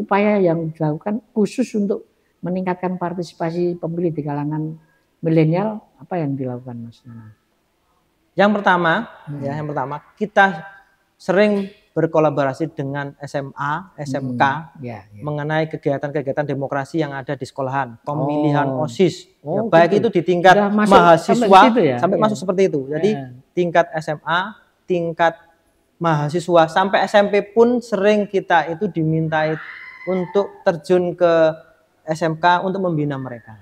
upaya yang dilakukan khusus untuk meningkatkan partisipasi pemilih di kalangan milenial apa yang dilakukan Mas Nana? Yang pertama, hmm. ya yang pertama kita sering berkolaborasi dengan SMA, SMK hmm, ya, ya. mengenai kegiatan-kegiatan demokrasi yang ada di sekolahan, pemilihan oh. OSIS. Ya, oh, ya, baik gitu. itu di tingkat masuk, mahasiswa sampai, ya? sampai ya. masuk seperti itu. Jadi ya. tingkat SMA, tingkat mahasiswa sampai SMP pun sering kita itu dimintai untuk terjun ke SMK untuk membina mereka.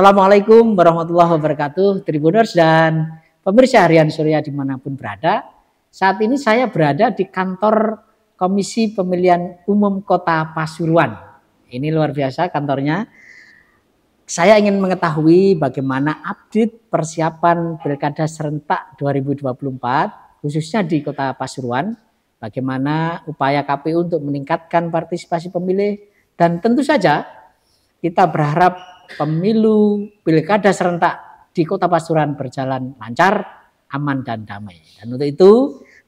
Assalamualaikum warahmatullahi wabarakatuh, Tribuners dan pemirsa harian Surya dimanapun berada. Saat ini saya berada di kantor Komisi Pemilihan Umum Kota Pasuruan. Ini luar biasa kantornya. Saya ingin mengetahui bagaimana update persiapan Pilkada Serentak 2024, khususnya di Kota Pasuruan. Bagaimana upaya KPU untuk meningkatkan partisipasi pemilih dan tentu saja kita berharap pemilu pilkada serentak di Kota Pasuruan berjalan lancar, aman dan damai. Dan untuk itu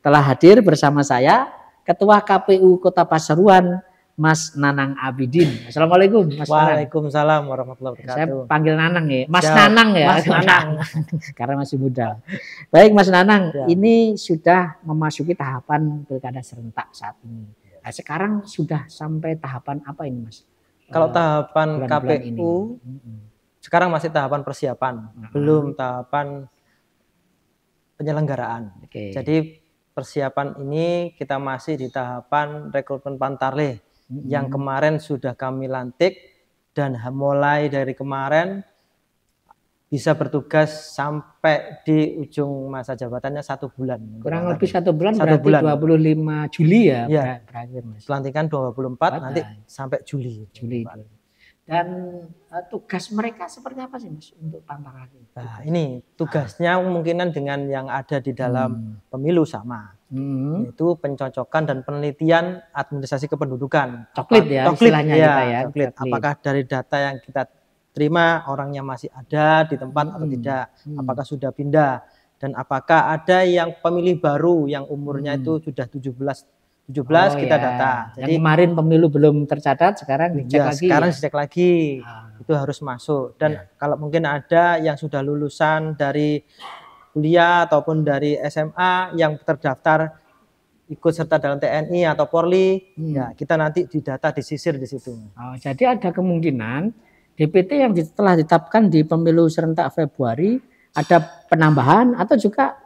telah hadir bersama saya Ketua KPU Kota Pasuruan Mas Nanang Abidin. Assalamualaikum Mas Waalaikumsalam warahmatullahi wabarakatuh. Saya panggil Nanang ya. Mas ya, Nanang ya. Mas Nanang. Karena masih muda. Baik Mas Nanang, ya. ini sudah memasuki tahapan pilkada serentak saat ini. Nah, sekarang sudah sampai tahapan apa ini Mas? Kalau eh, tahapan bulan -bulan KPU ini. sekarang masih tahapan persiapan, uh belum tahapan penyelenggaraan. Okay. Jadi persiapan ini kita masih di tahapan rekrutmen pantarle -hmm. yang kemarin sudah kami lantik dan mulai dari kemarin bisa bertugas sampai di ujung masa jabatannya satu bulan. Kurang lebih satu bulan satu berarti bulan. 25 Juli ya, ya. berakhir Mas. Pelantikan 24 Bata. nanti ya. sampai Juli. Juli. Dan uh, tugas mereka seperti apa sih Mas untuk tantangan ini? Nah, ini tugasnya kemungkinan dengan yang ada di dalam hmm. pemilu sama. Hmm. Itu pencocokan dan penelitian administrasi kependudukan. Coklit ya Coklit, istilahnya ya, kita ya. Coklit. Coklit. Apakah dari data yang kita terima orangnya masih ada di tempat atau hmm. tidak, hmm. apakah sudah pindah dan apakah ada yang pemilih baru yang umurnya itu hmm. sudah 17 17 oh, kita ya. data. Jadi yang kemarin pemilu belum tercatat, sekarang iya, dicek ya, lagi. Sekarang ya? dicek lagi. Ah. Itu harus masuk. Dan ya. kalau mungkin ada yang sudah lulusan dari kuliah ataupun dari SMA yang terdaftar ikut serta dalam TNI atau Polri, ya hmm. ya kita nanti didata disisir di situ. Oh, jadi ada kemungkinan DPT yang telah ditetapkan di pemilu serentak Februari ada penambahan atau juga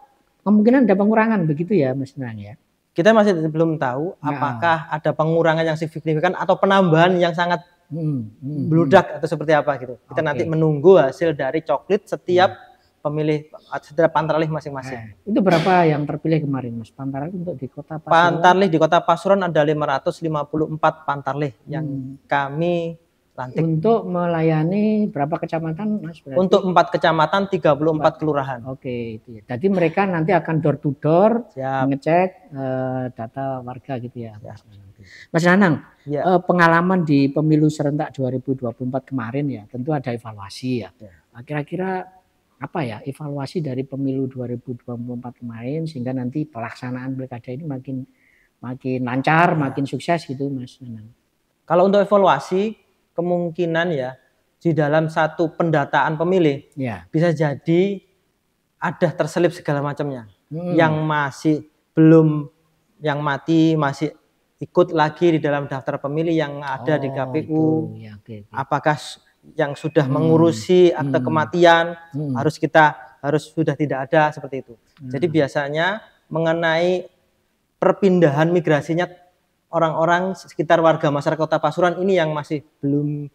kemungkinan ada pengurangan begitu ya Mas Nang ya. Kita masih belum tahu nah. apakah ada pengurangan yang signifikan atau penambahan yang sangat hmm, hmm, hmm. bludak atau seperti apa gitu. Kita okay. nanti menunggu hasil dari coklit setiap hmm. pemilih setiap pantarlih masing-masing. Eh, itu berapa yang terpilih kemarin Mas? Pantarlih untuk di Kota Pasuruan. Pantarlih di Kota Pasuruan ada 554 pantarlih yang hmm. kami Lantik. Untuk melayani berapa kecamatan Mas? Untuk empat kecamatan 34 empat. kelurahan. Oke, ya. jadi mereka nanti akan door to door ngecek mengecek uh, data warga gitu ya. ya. Mas Nanang, ya. Uh, pengalaman di pemilu serentak 2024 kemarin ya, tentu ada evaluasi ya. ya. Nah, kira-kira ya. apa ya evaluasi dari pemilu 2024 kemarin sehingga nanti pelaksanaan pilkada ini makin makin lancar, ya. makin sukses gitu Mas Nanang. Kalau untuk evaluasi kemungkinan ya di dalam satu pendataan pemilih ya. bisa jadi ada terselip segala macamnya hmm. yang masih belum yang mati masih ikut lagi di dalam daftar pemilih yang ada oh, di KPU itu. Ya, oke, oke. apakah yang sudah hmm. mengurusi akte hmm. kematian hmm. harus kita harus sudah tidak ada seperti itu hmm. jadi biasanya mengenai perpindahan migrasinya orang-orang sekitar warga masyarakat Kota Pasuruan ini yang masih belum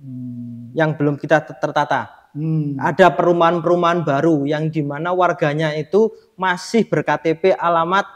hmm. yang belum kita tertata. Hmm. Ada perumahan-perumahan baru yang di mana warganya itu masih berKTP alamat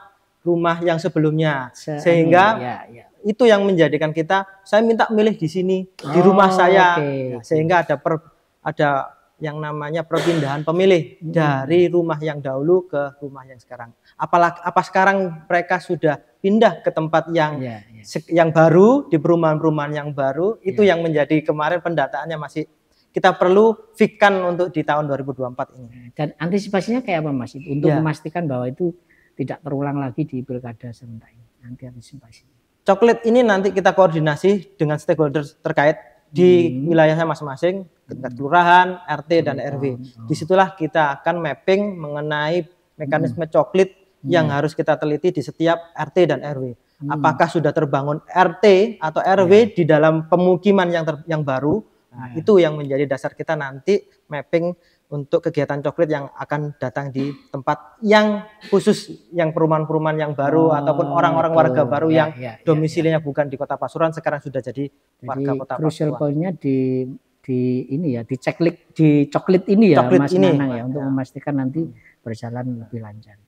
rumah yang sebelumnya. Se Sehingga ya, ya, ya. itu yang menjadikan kita saya minta milih di sini, oh, di rumah oh, saya. Okay. Ya, sehingga ada per, ada yang namanya perpindahan pemilih hmm. dari rumah yang dahulu ke rumah yang sekarang. Apalagi apa sekarang mereka sudah pindah ke tempat yang ya, ya. yang baru di perumahan-perumahan yang baru itu iya. yang menjadi kemarin pendataannya masih kita perlu fikan untuk di tahun 2024 ini. Iya, dan antisipasinya kayak apa Mas? Untuk ya. memastikan bahwa itu tidak terulang lagi di pilkada serentak ini. Nanti antisipasi Coklat ini nanti kita koordinasi dengan stakeholder terkait di hmm. wilayahnya masing-masing, tingkat hmm. kelurahan, RT dan RW. Oh. Disitulah kita akan mapping mengenai mekanisme hmm. coklat hmm. yang iya. harus kita teliti di setiap RT dan RW. Hmm. Apakah sudah terbangun RT atau RW yeah. di dalam pemukiman yang ter, yang baru? Nah, yeah. itu yang menjadi dasar kita nanti mapping untuk kegiatan coklit yang akan datang di tempat yang khusus yang perumahan-perumahan yang baru oh, ataupun orang-orang warga baru yeah, yang yeah, iya, iya. domisilinya yeah. bukan di Kota Pasuruan sekarang sudah jadi, jadi warga Kota Pasuruan. Crucial pointnya di di ini ya di ceklik di coklit ini ya coklit ini. ya untuk memastikan nanti hmm. berjalan lebih lancar.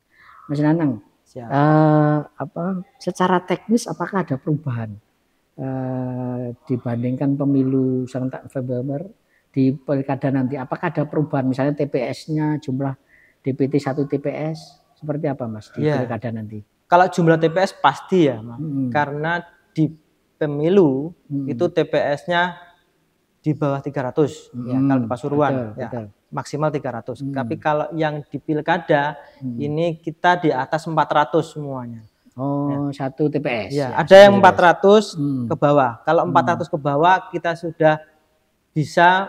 Mas Nanang. Uh, apa secara teknis apakah ada perubahan uh, dibandingkan pemilu serentak Februari di pilkada nanti? Apakah ada perubahan misalnya TPS-nya jumlah DPT satu TPS seperti apa Mas di yeah. pilkada nanti? Kalau jumlah TPS pasti ya, Hmm. Karena di pemilu hmm. itu TPS-nya di bawah 300 hmm. ya mm-hmm. kalau Pasuruan betul, ya. Betul maksimal 300. Hmm. Tapi kalau yang di pilkada hmm. ini kita di atas 400 semuanya. Oh, ya. satu TPS. Ya, ya ada yang 400 hmm. ke bawah. Kalau 400 hmm. ke bawah kita sudah bisa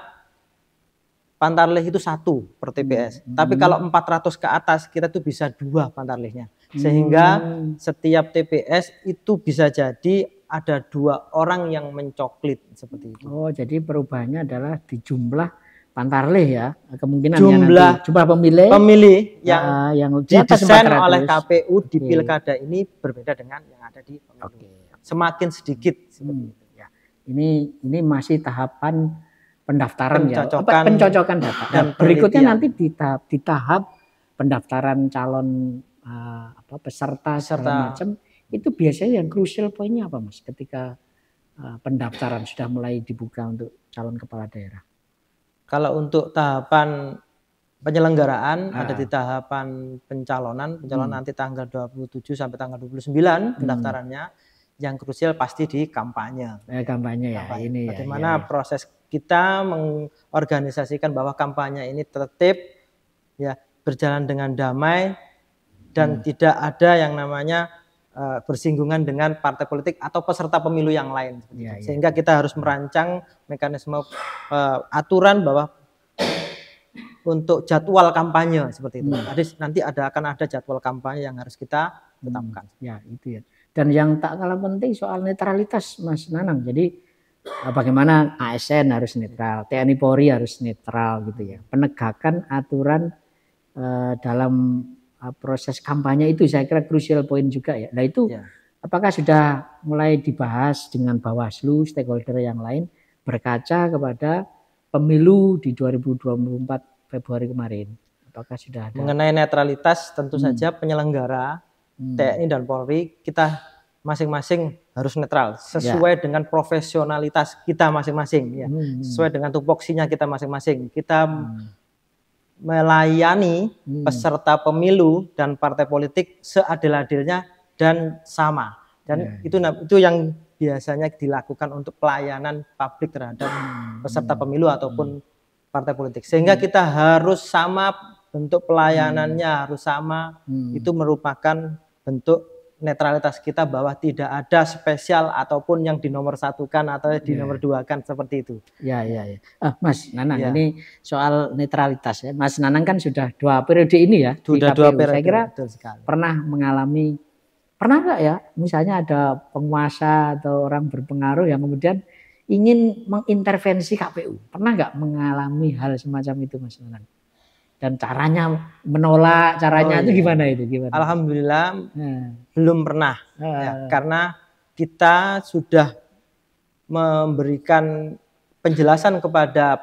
pantarlih itu satu per TPS. Hmm. Tapi kalau 400 hmm. ke atas kita tuh bisa dua pantarlihnya. Sehingga hmm. setiap TPS itu bisa jadi ada dua orang yang mencoklit seperti itu. Oh, jadi perubahannya adalah di jumlah Pantarlih ya kemungkinan jumlah nanti, jumlah pemilih pemilih ya, yang uh, yang didesain oleh KPU di okay. pilkada ini berbeda dengan yang ada di pemilu. Okay. Semakin sedikit hmm. ya. Ini ini masih tahapan pendaftaran pencocokan, ya. Apa, pencocokan data. Dan berikutnya nah, berikutnya nanti di tahap di tahap pendaftaran calon uh, apa peserta serta macam itu biasanya yang krusial poinnya apa Mas ketika uh, pendaftaran sudah mulai dibuka untuk calon kepala daerah? Kalau untuk tahapan penyelenggaraan ah. ada di tahapan pencalonan, pencalonan hmm. nanti tanggal 27 sampai tanggal 29 hmm. pendaftarannya. Yang krusial pasti di kampanye. Eh, kampanye ya, kampanye. ini ya, Bagaimana ya, ya. proses kita mengorganisasikan bahwa kampanye ini tertib ya berjalan dengan damai dan hmm. tidak ada yang namanya Eh, bersinggungan dengan partai politik atau peserta pemilu yang lain. Ya, ya. Sehingga kita harus merancang mekanisme uh, aturan bahwa untuk jadwal kampanye seperti itu. Hmm. Jadi nanti ada akan ada jadwal kampanye yang harus kita hmm. tetapkan. Ya, itu ya. Dan yang tak kalah penting soal netralitas Mas Nanang. Jadi eh, bagaimana ASN harus netral, TNI Polri harus netral gitu ya. Penegakan aturan uh, dalam Ah, proses kampanye itu saya kira krusial poin juga ya. Nah itu ya. apakah sudah mulai dibahas dengan Bawaslu, stakeholder yang lain berkaca kepada pemilu di 2024 Februari kemarin? Apakah sudah ada? Mengenai netralitas tentu hmm. saja penyelenggara hmm. TNI dan Polri kita masing-masing harus netral ya. sesuai ya. dengan profesionalitas kita masing-masing ya. Hmm. Sesuai dengan tupoksinya kita masing-masing. Kita hmm melayani hmm. peserta pemilu dan partai politik seadil-adilnya dan sama. Dan yeah. Ya. itu itu yang biasanya dilakukan untuk pelayanan publik terhadap hmm. peserta pemilu ataupun hmm. partai politik. Sehingga hmm. kita harus sama bentuk pelayanannya, hmm. harus sama. Hmm. Itu merupakan bentuk netralitas kita bahwa tidak ada spesial ataupun yang satukan atau yeah. Iya. kan seperti itu. Ya, ya, ya. Ah, Mas Nanang, yeah. ini soal netralitas ya. Mas Nanang kan sudah dua periode ini ya. Sudah dua periode. Saya kira betul sekali. pernah mengalami, pernah nggak ya? Misalnya ada penguasa atau orang berpengaruh yang kemudian ingin mengintervensi KPU. Pernah nggak mengalami hal semacam itu, Mas Nanang? dan caranya menolak caranya oh, iya. itu gimana itu gimana alhamdulillah hmm. belum pernah hmm. ya, ah. karena kita sudah memberikan penjelasan kepada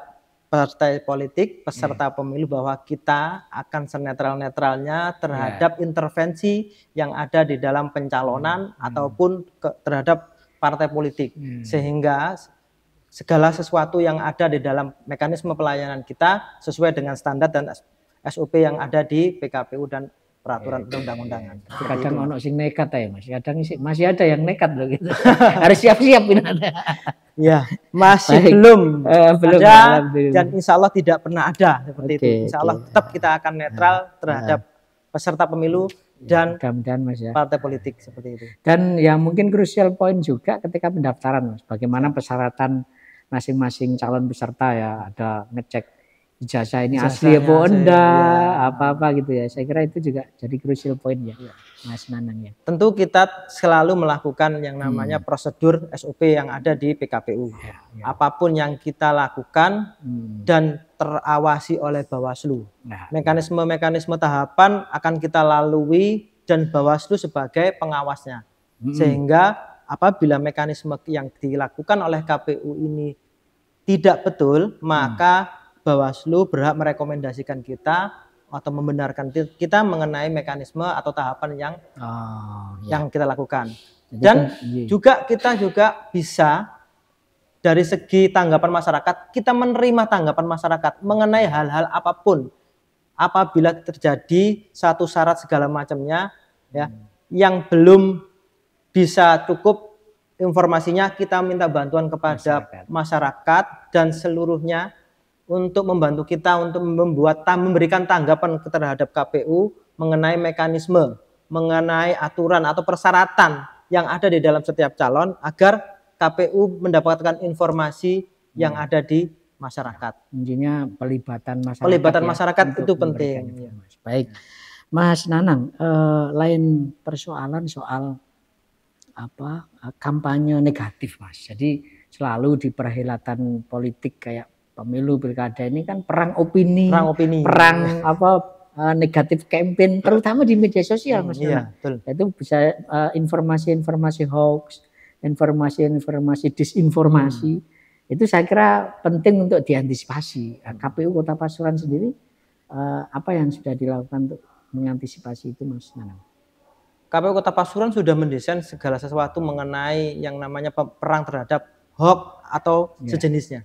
partai politik peserta yeah. pemilu bahwa kita akan senetral-netralnya terhadap yeah. intervensi yang ada di dalam pencalonan hmm. ataupun ke, terhadap partai politik hmm. sehingga segala sesuatu yang ada di dalam mekanisme pelayanan kita sesuai dengan standar dan SOP yang ada di PKPU dan peraturan undang-undangan. Kadang ono sing nekat ya Mas, kadang masih ada yang nekat loh gitu. Harus siap-siap ini ada. Ya, masih Baik. belum uh, belum ada dan insya Allah tidak pernah ada seperti okay, itu. Insya Allah okay. tetap kita akan netral ah, terhadap uh, peserta pemilu ya, dan mudah mas ya partai politik seperti itu dan ya mungkin krusial poin juga ketika pendaftaran mas bagaimana persyaratan masing-masing calon peserta ya ada ngecek ijazah ini Ijazahnya asli ya enggak, ya. apa-apa gitu ya. Saya kira itu juga jadi krusial poin ya, ya. Mas Nanang ya. Tentu kita selalu melakukan yang namanya hmm. prosedur SOP yang ada di PKPU. Ya, ya. Apapun yang kita lakukan hmm. dan terawasi oleh Bawaslu. Nah, iya. Mekanisme-mekanisme tahapan akan kita lalui dan Bawaslu sebagai pengawasnya. Hmm. Sehingga apabila mekanisme yang dilakukan oleh KPU ini tidak betul, hmm. maka Bawaslu berhak merekomendasikan kita atau membenarkan kita mengenai mekanisme atau tahapan yang oh, yeah. Iya. yang kita lakukan. Jadi Dan kan, iya. juga kita juga bisa dari segi tanggapan masyarakat, kita menerima tanggapan masyarakat mengenai hal-hal apapun. Apabila terjadi satu syarat segala macamnya ya hmm. yang belum bisa cukup informasinya kita minta bantuan kepada masyarakat, masyarakat dan seluruhnya untuk membantu kita untuk membuat memberikan tanggapan terhadap KPU mengenai mekanisme, mengenai aturan atau persyaratan yang ada di dalam setiap calon agar KPU mendapatkan informasi yang hmm. ada di masyarakat. Intinya pelibatan masyarakat. Pelibatan ya, itu penting. Ya. Baik. Mas Nanang, eh, lain persoalan soal apa eh, kampanye negatif mas. Jadi selalu di perhelatan politik kayak pemilu pilkada ini kan perang opini, perang opini, perang apa eh, negatif campaign terutama di media sosial mas. Hmm, iya, betul. Itu bisa eh, informasi-informasi uh, hoax, informasi-informasi disinformasi. Hmm. Itu saya kira penting untuk diantisipasi. KPU Kota Pasuruan sendiri uh, apa yang sudah dilakukan untuk mengantisipasi itu mas Nanang? KPU Kota Pasuruan sudah mendesain segala sesuatu mengenai yang namanya perang terhadap hoax atau yeah. sejenisnya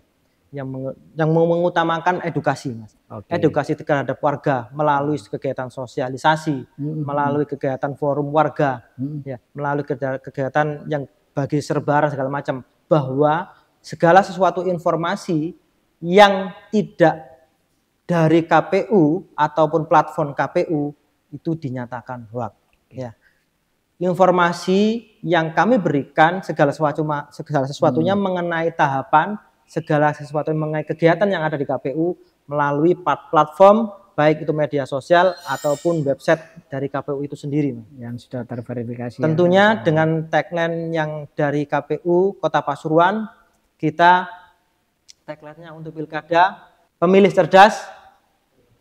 yang meng, yang mengutamakan edukasi mas okay. edukasi terhadap warga melalui kegiatan sosialisasi mm-hmm. melalui kegiatan forum warga mm-hmm. ya melalui kegiatan yang bagi serbaran segala macam bahwa segala sesuatu informasi yang tidak dari KPU ataupun platform KPU itu dinyatakan hoax ya informasi yang kami berikan segala sesuatu segala sesuatunya hmm. mengenai tahapan segala sesuatu mengenai kegiatan yang ada di KPU melalui platform baik itu media sosial ataupun website dari KPU itu sendiri yang sudah terverifikasi ya, tentunya ya. dengan tagline yang dari KPU Kota Pasuruan kita tagline-nya untuk pilkada pemilih cerdas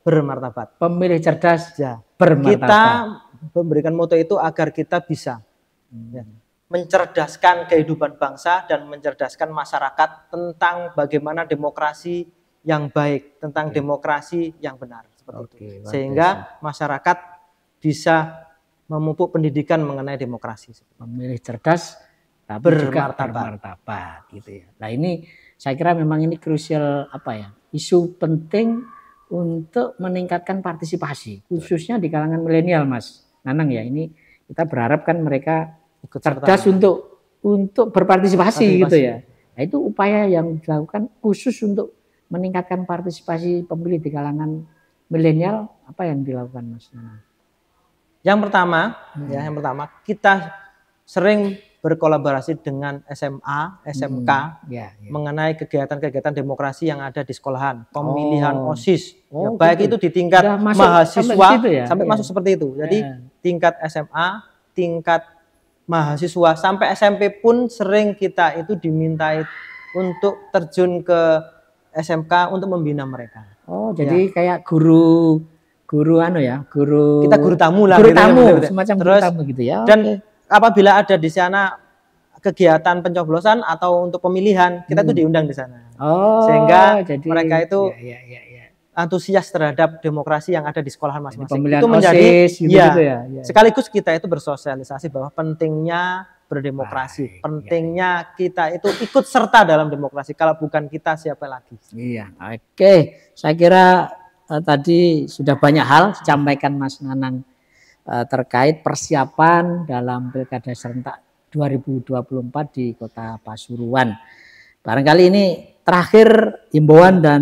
bermartabat pemilih cerdas ya bermartabat kita memberikan moto itu agar kita bisa ya, mencerdaskan kehidupan bangsa dan mencerdaskan masyarakat tentang bagaimana demokrasi yang baik, tentang Oke. demokrasi yang benar seperti Oke, itu. Sehingga masyarakat bisa memupuk pendidikan mengenai demokrasi. Memilih cerdas tapi bermartabat. bermartabat gitu ya. Nah ini saya kira memang ini krusial apa ya isu penting untuk meningkatkan partisipasi khususnya di kalangan milenial mas. Nanang ya ini kita berharap kan mereka Ikut cerdas ya. untuk untuk berpartisipasi gitu ya. Nah, itu upaya yang dilakukan khusus untuk meningkatkan partisipasi pemilih di kalangan milenial apa yang dilakukan Mas Nanang? Yang pertama, hmm. ya yang pertama kita sering berkolaborasi dengan SMA, SMK hmm, ya, ya. mengenai kegiatan-kegiatan demokrasi yang ada di sekolahan, pemilihan oh. OSIS. Ya, oh, ya, baik gitu. itu di tingkat mahasiswa sampai, ya? sampai ya. masuk seperti itu. Jadi ya tingkat SMA, tingkat mahasiswa sampai SMP pun sering kita itu dimintai untuk terjun ke SMK untuk membina mereka. Oh, ya. jadi ya. kayak guru guru anu ya, guru kita guru tamu lah guru gitu tamu, ya, semacam Terus, guru tamu gitu ya. Dan okay. apabila ada di sana kegiatan pencoblosan atau untuk pemilihan, kita hmm. tuh diundang di sana. Oh, sehingga jadi mereka itu ya, ya, ya, ya antusias terhadap demokrasi yang ada di sekolah masing-masing. Itu menjadi OSIS, gitu ya, ya, ya. Sekaligus kita itu bersosialisasi bahwa pentingnya berdemokrasi, Baik, iya, iya. pentingnya ya. kita itu ikut serta dalam demokrasi. Kalau bukan kita siapa lagi? Iya. Oke, okay. saya kira uh, tadi sudah banyak hal disampaikan Mas Nanang uh, terkait persiapan dalam Pilkada serentak 2024 di Kota Pasuruan. Barangkali ini terakhir imbauan dan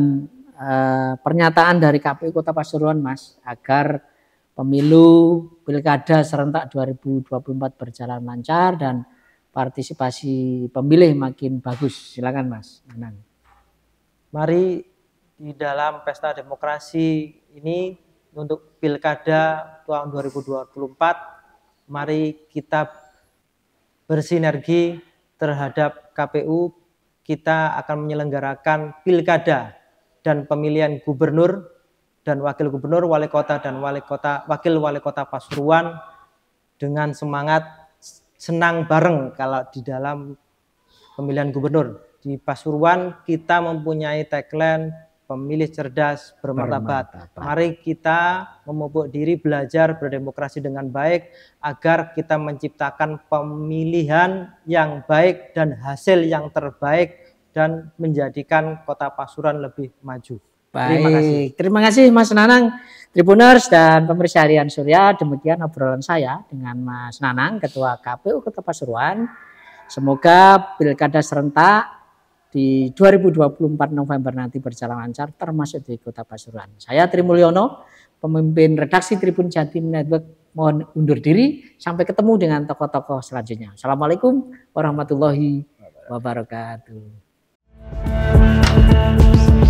Eh, pernyataan dari KPU Kota Pasuruan Mas agar pemilu pilkada serentak 2024 berjalan lancar dan partisipasi pemilih makin bagus. Silakan Mas Anang. Mari di dalam pesta demokrasi ini untuk pilkada tahun 2024 mari kita bersinergi terhadap KPU kita akan menyelenggarakan pilkada dan pemilihan gubernur dan wakil gubernur, wali kota dan wali kota, wakil wali kota Pasuruan dengan semangat senang bareng kalau di dalam pemilihan gubernur. Di Pasuruan kita mempunyai tagline pemilih cerdas bermartabat. Mari kita memupuk diri belajar berdemokrasi dengan baik agar kita menciptakan pemilihan yang baik dan hasil yang terbaik dan menjadikan Kota Pasuruan lebih maju. Baik, terima kasih. Terima kasih Mas Nanang, Tribuners dan pemirsa harian Surya. Demikian obrolan saya dengan Mas Nanang, Ketua KPU Kota Pasuruan. Semoga pilkada serentak di 2024 November nanti berjalan lancar, termasuk di Kota Pasuruan. Saya Trimulyono, pemimpin redaksi Tribun Jatim Network, mohon undur diri. Sampai ketemu dengan tokoh-tokoh selanjutnya. Assalamualaikum warahmatullahi wabarakatuh. Sometimes